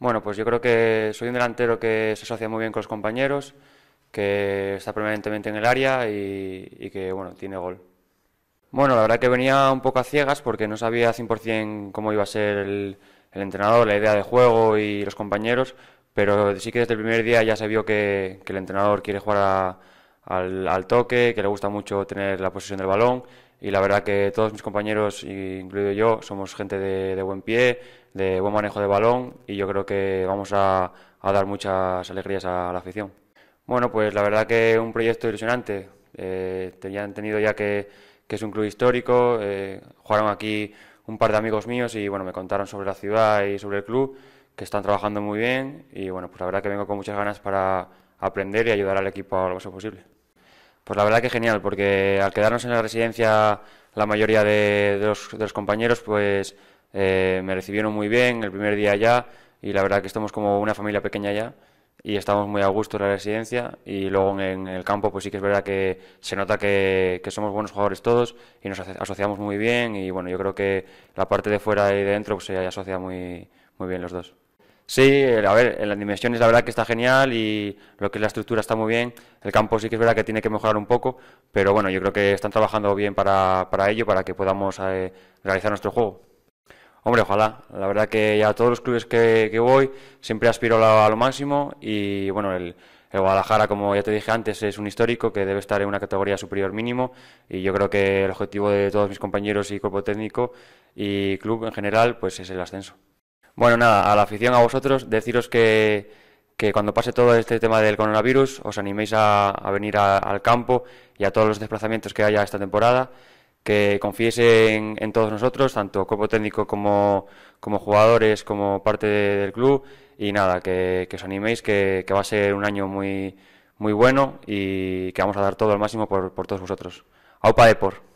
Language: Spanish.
Bueno, pues yo creo que soy un delantero que se asocia muy bien con los compañeros, que está permanentemente en el área y, que, bueno, tiene gol. Bueno, la verdad que venía un poco a ciegas porque no sabía 100% cómo iba a ser el, entrenador, la idea de juego y los compañeros, pero sí que desde el primer día ya se vio que, el entrenador quiere jugar al, al, toque, que le gusta mucho tener la posición del balón y la verdad que todos mis compañeros, incluido yo, somos gente de, buen pie, de buen manejo de balón y yo creo que vamos a, dar muchas alegrías a la afición. Bueno, pues la verdad que un proyecto ilusionante. Eh, ...tenían tenido ya que, es un club histórico, eh, jugaron aquí un par de amigos míos y bueno, me contaron sobre la ciudad y sobre el club, que están trabajando muy bien y bueno, pues la verdad que vengo con muchas ganas para aprender y ayudar al equipo a lo más posible. Pues la verdad que genial, porque al quedarnos en la residencia la mayoría de, los, compañeros pues eh, me recibieron muy bien el primer día allá y la verdad que estamos como una familia pequeña ya y estamos muy a gusto en la residencia y luego en, el campo pues sí que es verdad que se nota que, somos buenos jugadores todos y nos asociamos muy bien y bueno yo creo que la parte de fuera y de dentro pues, se asocia muy, muy bien los dos. Sí, a ver, en las dimensiones la verdad que está genial y lo que es la estructura está muy bien. El campo sí que es verdad que tiene que mejorar un poco, pero bueno, yo creo que están trabajando bien para, ello, para que podamos eh, realizar nuestro juego. Hombre, ojalá. La verdad que ya a todos los clubes que, voy siempre aspiro a lo, máximo y bueno, el, el, Guadalajara, como ya te dije antes, es un histórico que debe estar en una categoría superior mínimo y yo creo que el objetivo de todos mis compañeros y cuerpo técnico y club en general pues es el ascenso. Bueno, nada, a la afición, a vosotros, deciros que, cuando pase todo este tema del coronavirus, os animéis a, venir al campo y a todos los desplazamientos que haya esta temporada, que confiéis en, todos nosotros, tanto cuerpo técnico como, como jugadores, como parte del club, y nada, que, que os animéis, que, va a ser un año muy, muy bueno y que vamos a dar todo al máximo por, todos vosotros. ¡Aupa por.